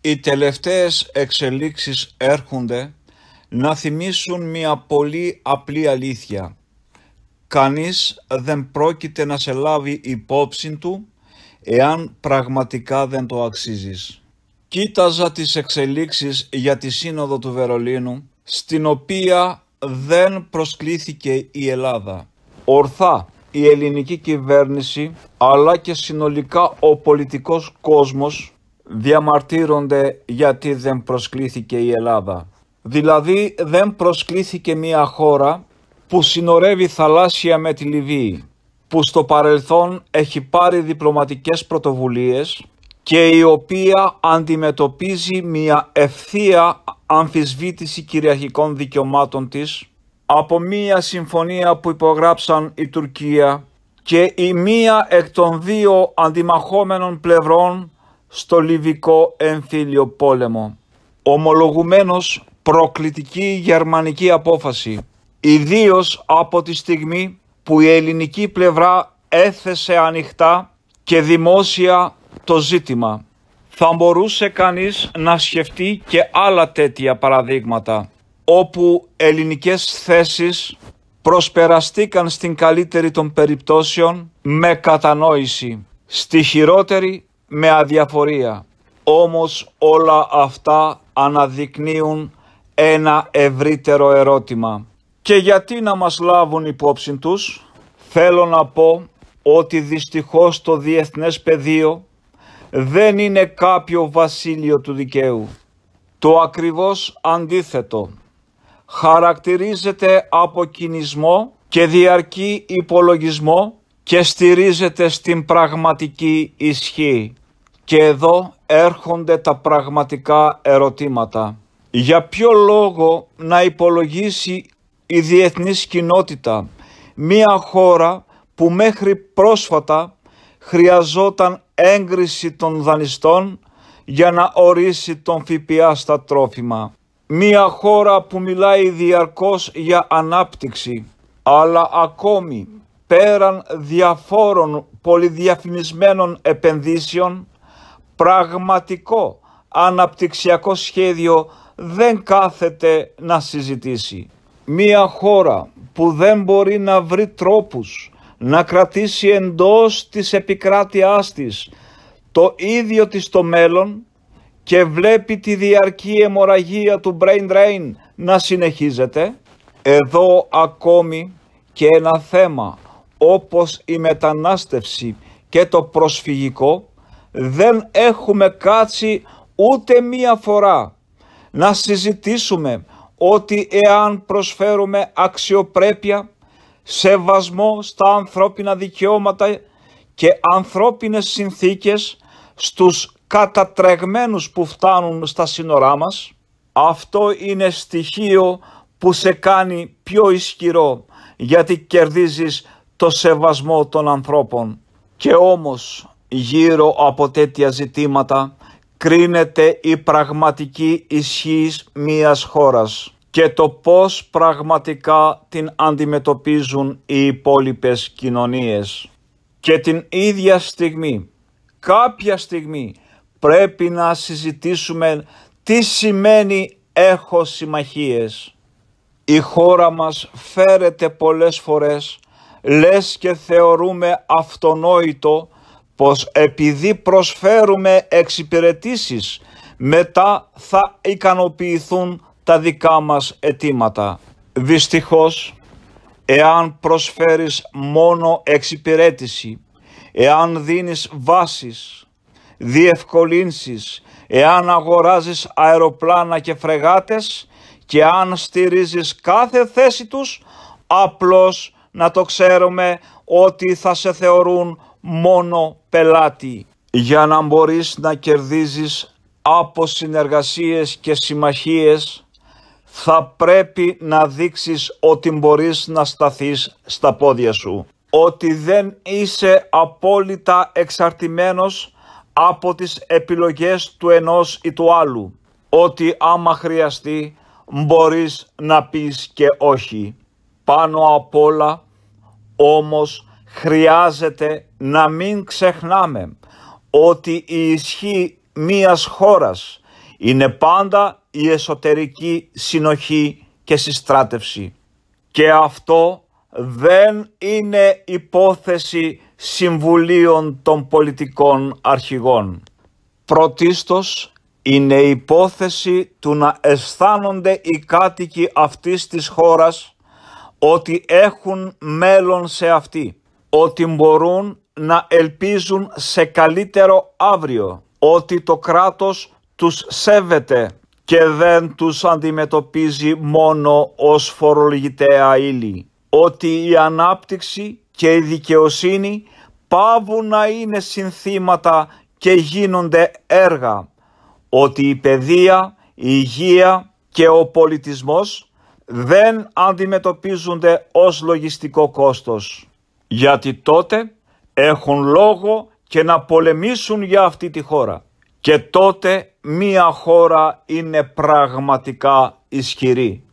Οι τελευταίες εξελίξεις έρχονται να θυμίσουν μια πολύ απλή αλήθεια. Κανείς δεν πρόκειται να σε λάβει υπόψη του εάν πραγματικά δεν το αξίζεις. Κοίταζα τις εξελίξεις για τη Σύνοδο του Βερολίνου, στην οποία δεν προσκλήθηκε η Ελλάδα. Ορθά, η ελληνική κυβέρνηση, αλλά και συνολικά ο πολιτικός κόσμος διαμαρτύρονται γιατί δεν προσκλήθηκε η Ελλάδα. Δηλαδή δεν προσκλήθηκε μια χώρα που συνορεύει θαλάσσια με τη Λιβύη, που στο παρελθόν έχει πάρει διπλωματικές πρωτοβουλίες και η οποία αντιμετωπίζει μια ευθεία αμφισβήτηση κυριαρχικών δικαιωμάτων της από μια συμφωνία που υπογράψαν η Τουρκία και η μία εκ των δύο αντιμαχόμενων πλευρών στο Λιβικό εμφύλιο πόλεμο. Ομολογουμένως προκλητική γερμανική απόφαση, ιδίως από τη στιγμή που η ελληνική πλευρά έθεσε ανοιχτά και δημόσια το ζήτημα. Θα μπορούσε κανείς να σκεφτεί και άλλα τέτοια παραδείγματα, όπου ελληνικές θέσεις προσπεραστήκαν στην καλύτερη των περιπτώσεων με κατανόηση, στη χειρότερη με αδιαφορία. Όμως όλα αυτά αναδεικνύουν ένα ευρύτερο ερώτημα. Και γιατί να μας λάβουν υπόψη τους, θέλω να πω ότι δυστυχώς το διεθνές πεδίο δεν είναι κάποιο βασίλειο του δικαίου. Το ακριβώς αντίθετο χαρακτηρίζεται από κινησμό και διαρκή υπολογισμό και στηρίζεται στην πραγματική ισχύ. Και εδώ έρχονται τα πραγματικά ερωτήματα. Για ποιο λόγο να υπολογίσει η διεθνής κοινότητα μία χώρα που μέχρι πρόσφατα χρειαζόταν έγκριση των δανειστών για να ορίσει τον ΦΠΑ στα τρόφιμα. Μία χώρα που μιλάει διαρκώς για ανάπτυξη, αλλά ακόμη πέραν διαφόρων πολυδιαφημισμένων επενδύσεων πραγματικό αναπτυξιακό σχέδιο δεν κάθεται να συζητήσει. Μία χώρα που δεν μπορεί να βρει τρόπους να κρατήσει εντός της επικράτειάς της το ίδιο της το μέλλον και βλέπει τη διαρκή αιμορραγία του brain drain να συνεχίζεται, εδώ ακόμη και ένα θέμα όπως η μετανάστευση και το προσφυγικό δεν έχουμε κάτσει ούτε μία φορά να συζητήσουμε ότι εάν προσφέρουμε αξιοπρέπεια, σεβασμό στα ανθρώπινα δικαιώματα και ανθρώπινες συνθήκες στους κατατρεγμένους που φτάνουν στα σύνορά μας, αυτό είναι στοιχείο που σε κάνει πιο ισχυρό γιατί κερδίζεις το σεβασμό των ανθρώπων. Και όμως γύρω από τέτοια ζητήματα κρίνεται η πραγματική ισχύς μιας χώρας και το πώς πραγματικά την αντιμετωπίζουν οι υπόλοιπες κοινωνίες. Και την ίδια στιγμή, κάποια στιγμή πρέπει να συζητήσουμε τι σημαίνει έχω συμμαχίες. Η χώρα μας φέρεται πολλές φορές, λες και θεωρούμε αυτονόητο πως επειδή προσφέρουμε εξυπηρετήσεις μετά θα ικανοποιηθούν τα δικά μας αιτήματα. Δυστυχώς, εάν προσφέρεις μόνο εξυπηρέτηση, εάν δίνεις βάσεις, διευκολύνσεις, εάν αγοράζεις αεροπλάνα και φρεγάτες και αν στηρίζεις κάθε θέση τους, απλώς να το ξέρουμε ότι θα σε θεωρούν μόνο πελάτη. Για να μπορείς να κερδίζεις από συνεργασίες και συμμαχίες θα πρέπει να δείξεις ότι μπορείς να σταθείς στα πόδια σου. Ότι δεν είσαι απόλυτα εξαρτημένος από τις επιλογές του ενός ή του άλλου. Ότι άμα χρειαστεί μπορείς να πεις και όχι. Πάνω απ' όλα όμως χρειάζεται να μην ξεχνάμε ότι η ισχύ μίας χώρας είναι πάντα η εσωτερική συνοχή και συστράτευση. Και αυτό δεν είναι υπόθεση συμβουλίων των πολιτικών αρχηγών. Πρωτίστως είναι υπόθεση του να αισθάνονται οι κάτοικοι αυτής της χώρας ότι έχουν μέλλον σε αυτή ότι μπορούν να ελπίζουν σε καλύτερο αύριο, ότι το κράτος τους σέβεται και δεν τους αντιμετωπίζει μόνο ως φορολογητέα ύλη, ότι η ανάπτυξη και η δικαιοσύνη πάβουν να είναι συνθήματα και γίνονται έργα, ότι η παιδεία, η υγεία και ο πολιτισμός δεν αντιμετωπίζονται ως λογιστικό κόστος γιατί τότε έχουν λόγο και να πολεμήσουν για αυτή τη χώρα. Και τότε μία χώρα είναι πραγματικά ισχυρή.